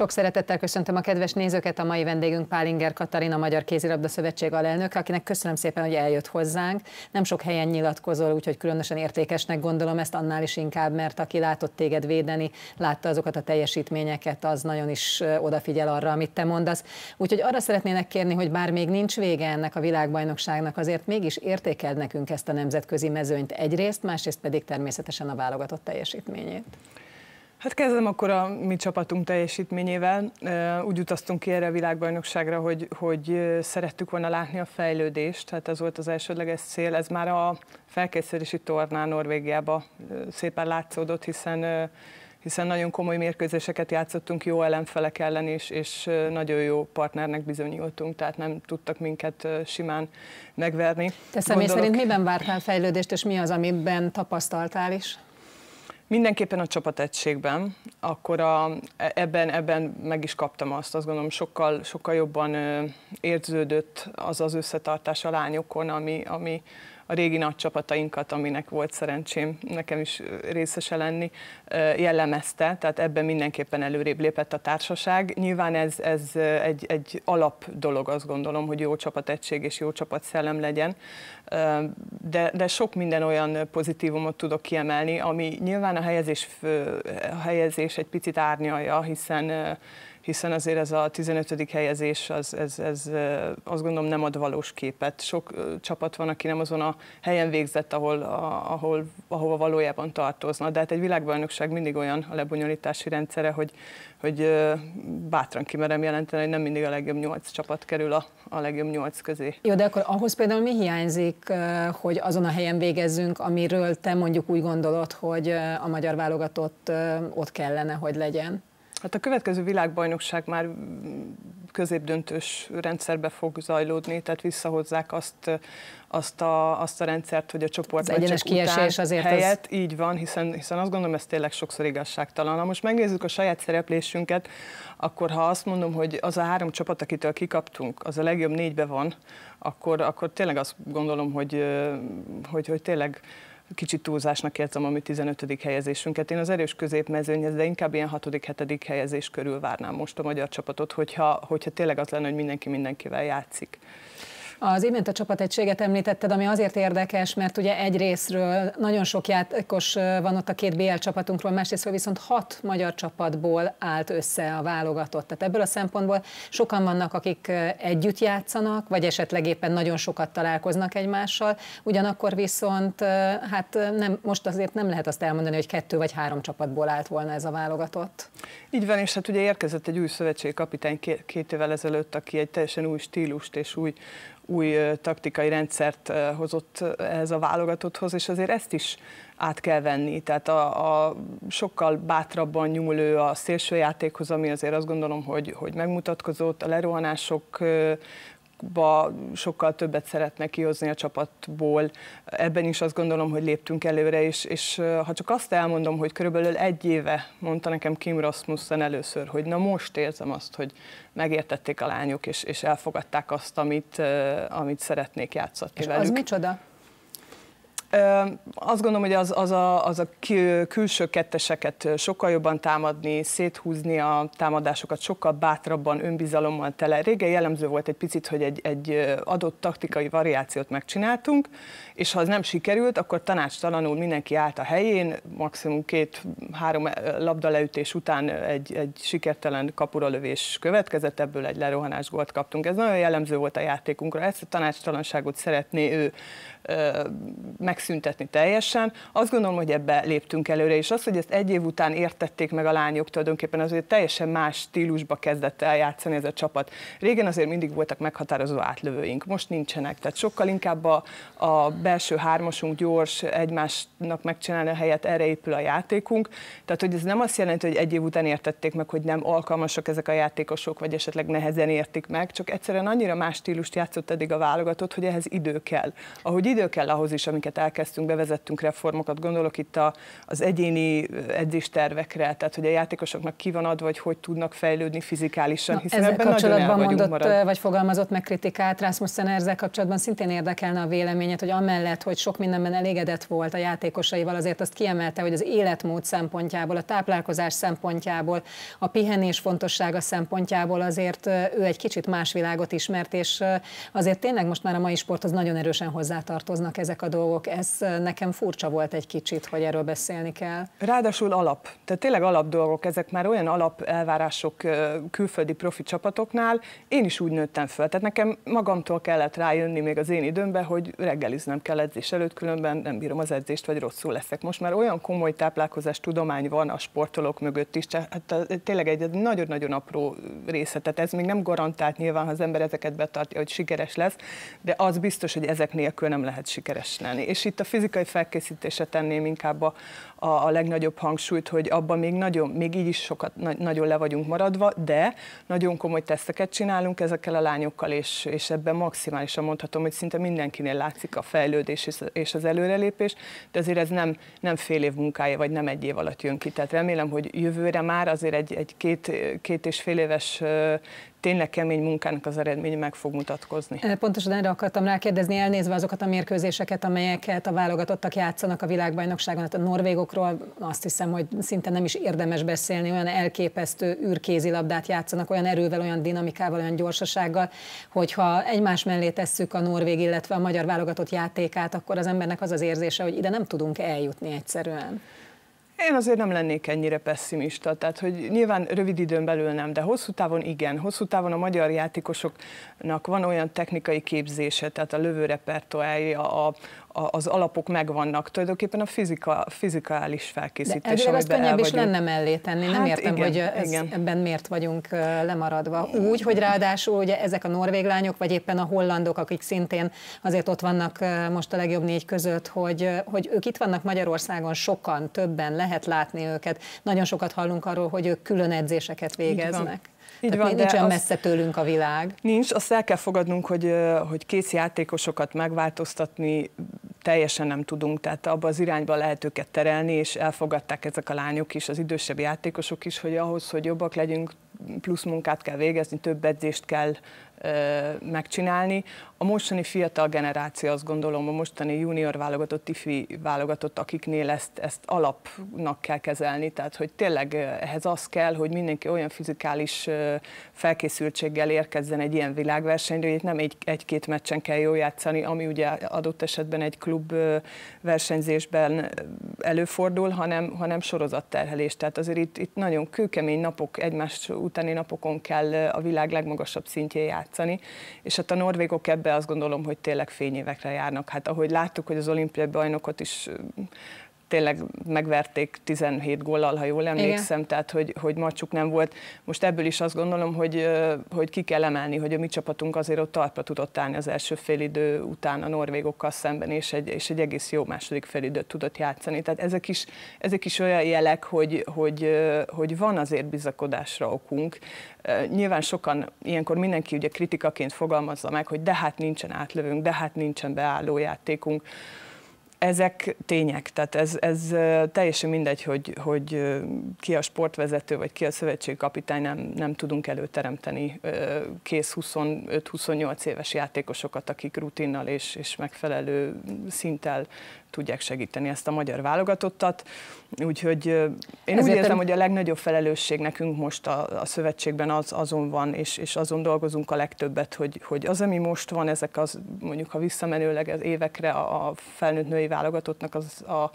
Sok szeretettel köszöntöm a kedves nézőket, a mai vendégünk Pálinger Katarina, Magyar Kézilabda Szövetség alelnök, akinek köszönöm szépen, hogy eljött hozzánk. Nem sok helyen nyilatkozol, úgyhogy különösen értékesnek gondolom ezt annál is inkább, mert aki látott téged védeni, látta azokat a teljesítményeket, az nagyon is odafigyel arra, amit te mondasz. Úgyhogy arra szeretnének kérni, hogy bár még nincs vége ennek a világbajnokságnak, azért mégis értékeld nekünk ezt a nemzetközi mezőnyt egyrészt, másrészt pedig természetesen a válogatott teljesítményét. Hát kezdem akkor a mi csapatunk teljesítményével. Úgy utaztunk ki erre a világbajnokságra, hogy, hogy szerettük volna látni a fejlődést, hát ez volt az elsődleges cél. Ez már a felkészülési tornán Norvégiába szépen látszódott, hiszen hiszen nagyon komoly mérkőzéseket játszottunk jó ellenfelek ellen is, és nagyon jó partnernek bizonyultunk, tehát nem tudtak minket simán megverni. Te személy Gondolok... szerint miben vártál fejlődést, és mi az, amiben tapasztaltál is? Mindenképpen a csapategységben, akkor a, e, ebben, ebben meg is kaptam azt, azt gondolom sokkal, sokkal jobban érződött az az összetartás a lányokon, ami, ami, a régi nagy csapatainkat, aminek volt szerencsém nekem is részese lenni, jellemezte, tehát ebben mindenképpen előrébb lépett a társaság. Nyilván ez, ez egy, egy alap dolog, azt gondolom, hogy jó csapategység és jó csapatszellem legyen, de, de sok minden olyan pozitívumot tudok kiemelni, ami nyilván a helyezés, a helyezés egy picit árnyalja, hiszen hiszen azért ez a 15. helyezés, az, ez, ez, azt gondolom nem ad valós képet. Sok csapat van, aki nem azon a helyen végzett, ahol, ahol, ahova valójában tartozna. De hát egy világbajnokság mindig olyan a lebonyolítási rendszere, hogy, hogy bátran kimerem jelenteni, hogy nem mindig a legjobb nyolc csapat kerül a, a legjobb nyolc közé. Jó, de akkor ahhoz például mi hiányzik, hogy azon a helyen végezzünk, amiről te mondjuk úgy gondolod, hogy a magyar válogatott ott kellene, hogy legyen? Hát a következő világbajnokság már középdöntős rendszerbe fog zajlódni, tehát visszahozzák azt, azt, a, azt a rendszert, hogy a csoportban az egyenes kiesés azért helyett, az... így van, hiszen, hiszen azt gondolom, ez tényleg sokszor igazságtalan. Ha most megnézzük a saját szereplésünket, akkor ha azt mondom, hogy az a három csapat, akitől kikaptunk, az a legjobb négybe van, akkor, akkor tényleg azt gondolom, hogy, hogy, hogy tényleg kicsit túlzásnak érzem a mi 15. helyezésünket. Én az erős középmezőnyhez, de inkább ilyen 6.-7. helyezés körül várnám most a magyar csapatot, hogyha, hogyha tényleg az lenne, hogy mindenki mindenkivel játszik. Az imént a csapategységet említetted, ami azért érdekes, mert ugye egy részről nagyon sok játékos van ott a két BL csapatunkról, másrésztről viszont hat magyar csapatból állt össze a válogatott. Tehát ebből a szempontból sokan vannak, akik együtt játszanak, vagy esetleg éppen nagyon sokat találkoznak egymással, ugyanakkor viszont hát nem, most azért nem lehet azt elmondani, hogy kettő vagy három csapatból állt volna ez a válogatott. Így van, és hát ugye érkezett egy új szövetségkapitány két évvel ezelőtt, aki egy teljesen új stílust és új új taktikai rendszert hozott ez a válogatotthoz, és azért ezt is át kell venni. Tehát a, a sokkal bátrabban nyúl ő a játékhoz ami azért azt gondolom, hogy, hogy megmutatkozott, a lerohanások játékba sokkal többet szeretne kihozni a csapatból. Ebben is azt gondolom, hogy léptünk előre, és, és ha csak azt elmondom, hogy körülbelül egy éve mondta nekem Kim Rasmussen először, hogy na most érzem azt, hogy megértették a lányok, és, és elfogadták azt, amit, amit szeretnék játszatni és velük. az micsoda? Azt gondolom, hogy az, az a, az a külső ketteseket sokkal jobban támadni, széthúzni a támadásokat, sokkal bátrabban, önbizalommal tele. Régen jellemző volt egy picit, hogy egy, egy adott taktikai variációt megcsináltunk, és ha az nem sikerült, akkor tanácstalanul mindenki állt a helyén, maximum két-három eh, labda leütés után egy, egy sikertelen kapuralövés következett, ebből egy lerohanás gólt kaptunk. Ez nagyon jellemző volt a játékunkra. Ezt a tanácstalanságot szeretné ő meg megszüntetni teljesen. Azt gondolom, hogy ebbe léptünk előre, és az, hogy ezt egy év után értették meg a lányok tulajdonképpen, azért teljesen más stílusba kezdett el játszani ez a csapat. Régen azért mindig voltak meghatározó átlövőink, most nincsenek, tehát sokkal inkább a, a belső hármasunk gyors, egymásnak megcsinálni a helyet, erre épül a játékunk. Tehát, hogy ez nem azt jelenti, hogy egy év után értették meg, hogy nem alkalmasak ezek a játékosok, vagy esetleg nehezen értik meg, csak egyszerűen annyira más stílust játszott eddig a válogatott, hogy ehhez idő kell. Ahogy idő kell ahhoz is, amiket el elkezdtünk, bevezettünk reformokat, gondolok itt a, az egyéni edzéstervekre, tehát hogy a játékosoknak ki van adva, hogy hogy tudnak fejlődni fizikálisan, Na, hiszen ebben kapcsolatban nagyon mondott, marad. vagy fogalmazott meg kritikát, Rasmussen ezzel kapcsolatban szintén érdekelne a véleményet, hogy amellett, hogy sok mindenben elégedett volt a játékosaival, azért azt kiemelte, hogy az életmód szempontjából, a táplálkozás szempontjából, a pihenés fontossága szempontjából azért ő egy kicsit más világot ismert, és azért tényleg most már a mai sporthoz nagyon erősen hozzátartoznak ezek a dolgok, ez nekem furcsa volt egy kicsit, hogy erről beszélni kell. Ráadásul alap, tehát tényleg alap dolgok, ezek már olyan alap elvárások külföldi profi csapatoknál. Én is úgy nőttem föl, tehát nekem magamtól kellett rájönni még az én időmben, hogy reggeliznem kell edzés előtt, különben nem bírom az edzést, vagy rosszul leszek. Most már olyan komoly táplálkozás tudomány van a sportolók mögött is, tehát hát, tényleg egy nagyon-nagyon apró része, tehát ez még nem garantált nyilván, ha az ember ezeket betartja, hogy sikeres lesz, de az biztos, hogy ezek nélkül nem lehet sikeres lenni. És itt a fizikai felkészítése tenném inkább a, a, a legnagyobb hangsúlyt, hogy abban még nagyon, még így is sokat, na, nagyon le vagyunk maradva, de nagyon komoly teszteket csinálunk ezekkel a lányokkal, és, és ebben maximálisan mondhatom, hogy szinte mindenkinél látszik a fejlődés és az előrelépés, de azért ez nem, nem fél év munkája, vagy nem egy év alatt jön ki. Tehát remélem, hogy jövőre már azért egy, egy két, két és fél éves tényleg kemény munkának az eredmény meg fog mutatkozni. Pontosan erre akartam rákérdezni, elnézve azokat a mérkőzéseket, amelyeket a válogatottak játszanak a világbajnokságon, hát a norvégokról azt hiszem, hogy szinte nem is érdemes beszélni, olyan elképesztő labdát játszanak, olyan erővel, olyan dinamikával, olyan gyorsasággal, hogyha egymás mellé tesszük a norvég, illetve a magyar válogatott játékát, akkor az embernek az az érzése, hogy ide nem tudunk eljutni egyszerűen. Én azért nem lennék ennyire pessimista, tehát hogy nyilván rövid időn belül nem, de hosszú távon igen. Hosszú távon a magyar játékosoknak van olyan technikai képzése, tehát a lövőrepertoárja, a, a, az alapok megvannak. Tulajdonképpen a fizika, fizikális felkészítés, De ez könnyebb is lenne mellé tenni. Hát nem értem, igen, hogy ez, igen. ebben miért vagyunk lemaradva. Úgy, hogy ráadásul ugye ezek a norvég lányok, vagy éppen a hollandok, akik szintén azért ott vannak most a legjobb négy között, hogy, hogy ők itt vannak Magyarországon sokan, többen, lehet látni őket. Nagyon sokat hallunk arról, hogy ők külön edzéseket végeznek. Így Tehát van, nincs olyan messze tőlünk a világ. Nincs, azt el kell fogadnunk, hogy, hogy kész játékosokat megváltoztatni teljesen nem tudunk, tehát abba az irányba lehet őket terelni, és elfogadták ezek a lányok is, az idősebb játékosok is, hogy ahhoz, hogy jobbak legyünk, plusz munkát kell végezni, több edzést kell megcsinálni. A mostani fiatal generáció, azt gondolom, a mostani junior válogatott, ifi válogatott, akiknél ezt, ezt alapnak kell kezelni, tehát hogy tényleg ehhez az kell, hogy mindenki olyan fizikális felkészültséggel érkezzen egy ilyen világversenyre, hogy itt nem egy, egy-két meccsen kell jól játszani, ami ugye adott esetben egy klub versenyzésben előfordul, hanem, hanem sorozatterhelés. Tehát azért itt, itt nagyon kőkemény napok, egymás utáni napokon kell a világ legmagasabb szintjén játszani játszani, és hát a norvégok ebbe azt gondolom, hogy tényleg fényévekre járnak. Hát ahogy láttuk, hogy az olimpiai bajnokot is tényleg megverték 17 góllal, ha jól emlékszem, Igen. tehát hogy, hogy macsuk nem volt. Most ebből is azt gondolom, hogy, hogy ki kell emelni, hogy a mi csapatunk azért ott talpra tudott állni az első idő után a norvégokkal szemben, és egy, és egy egész jó második időt tudott játszani. Tehát ezek is, ezek is olyan jelek, hogy, hogy, hogy van azért bizakodásra okunk. Nyilván sokan, ilyenkor mindenki ugye kritikaként fogalmazza meg, hogy de hát nincsen átlövünk, de hát nincsen beálló játékunk ezek tények, tehát ez, ez teljesen mindegy, hogy, hogy ki a sportvezető, vagy ki a szövetségkapitány, nem, nem tudunk előteremteni kész 25-28 éves játékosokat, akik rutinnal és, és megfelelő szinttel tudják segíteni ezt a magyar válogatottat. Úgyhogy én Ezért úgy érzem, hogy a legnagyobb felelősség nekünk most a, a szövetségben az, azon van, és, és azon dolgozunk a legtöbbet, hogy, hogy az, ami most van, ezek az mondjuk, ha visszamenőleg az évekre a, felnőtt női válogatottnak az a,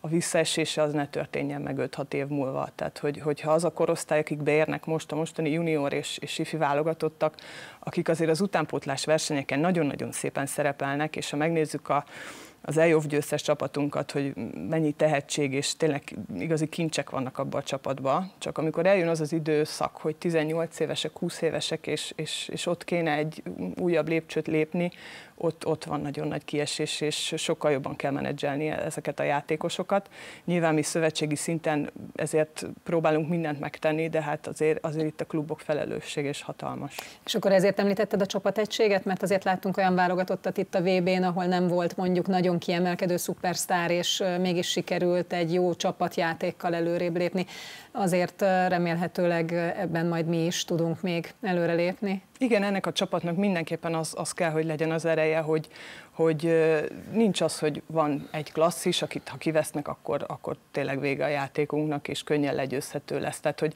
a visszaesése az ne történjen meg 5-6 év múlva. Tehát, hogy, hogyha az a korosztály, akik beérnek most a mostani junior és, és ifi válogatottak, akik azért az utánpótlás versenyeken nagyon-nagyon szépen szerepelnek, és ha megnézzük a, az EOF győztes csapatunkat, hogy mennyi tehetség és tényleg igazi kincsek vannak abban a csapatban. Csak amikor eljön az az időszak, hogy 18 évesek, 20 évesek, és, és, és ott kéne egy újabb lépcsőt lépni, ott, ott van nagyon nagy kiesés, és sokkal jobban kell menedzselni ezeket a játékosokat. Nyilván mi szövetségi szinten ezért próbálunk mindent megtenni, de hát azért, azért itt a klubok felelősség is hatalmas. És akkor ezért említetted a csapategységet, mert azért láttunk olyan válogatottat itt a VB-n, ahol nem volt mondjuk nagyon kiemelkedő szupersztár, és mégis sikerült egy jó csapatjátékkal előrébb lépni. Azért remélhetőleg ebben majd mi is tudunk még előrelépni. Igen, ennek a csapatnak mindenképpen az, az kell, hogy legyen az ereje, hogy, hogy nincs az, hogy van egy klasszis, akit ha kivesznek, akkor, akkor tényleg vége a játékunknak, és könnyen legyőzhető lesz. Tehát, hogy,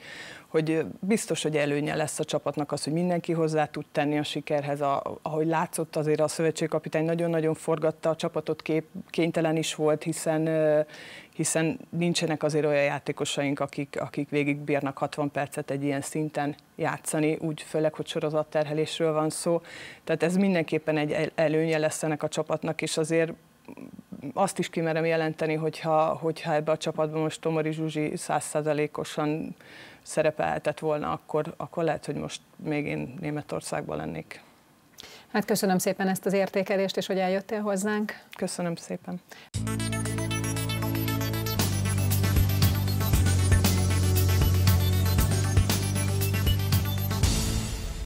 hogy biztos, hogy előnye lesz a csapatnak az, hogy mindenki hozzá tud tenni a sikerhez. A, ahogy látszott, azért a szövetségkapitány nagyon-nagyon forgatta a csapatot, kép, kénytelen is volt, hiszen, hiszen nincsenek azért olyan játékosaink, akik, akik végig bírnak 60 percet egy ilyen szinten játszani, úgy főleg, hogy sorozatterhelésről van szó. Tehát ez mindenképpen egy előnye lesz ennek a csapatnak és azért azt is kimerem jelenteni, hogyha, hogyha ebbe a csapatban most Tomori Zsuzsi százszázalékosan szerepelhetett volna, akkor, akkor lehet, hogy most még én Németországban lennék. Hát köszönöm szépen ezt az értékelést, és hogy eljöttél hozzánk. Köszönöm szépen.